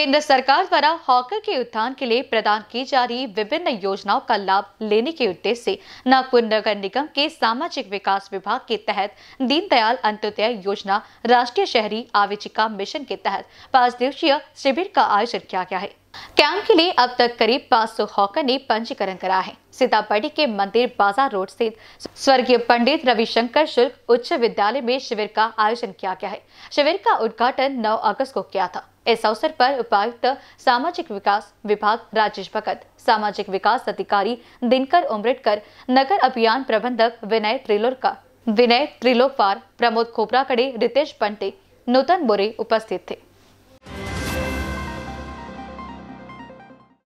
केंद्र सरकार द्वारा हॉकर के उत्थान के लिए प्रदान की जा रही विभिन्न योजनाओं का लाभ लेने के उद्देश्य से नागपुर नगर निगम के सामाजिक विकास विभाग के तहत दीनदयाल अंत्योदय योजना राष्ट्रीय शहरी आवेजिका मिशन के तहत पांच दिवसीय शिविर का आयोजन किया गया है कैंप के लिए अब तक करीब 500 हॉकर ने पंजीकरण करा है सीतापढ़ी के मंदिर बाजार रोड स्थित स्वर्गीय पंडित रविशंकर शुल्क उच्च विद्यालय में शिविर का आयोजन किया गया है शिविर का उद्घाटन 9 अगस्त को किया था इस अवसर पर उपायुक्त सामाजिक विकास विभाग राजेश भगत सामाजिक विकास अधिकारी दिनकर उमरेटकर नगर अभियान प्रबंधक विनय त्रिलोका विनय त्रिलोकवार प्रमोद खोपरा कड़े रितेश पंटे नूतन बोरे उपस्थित थे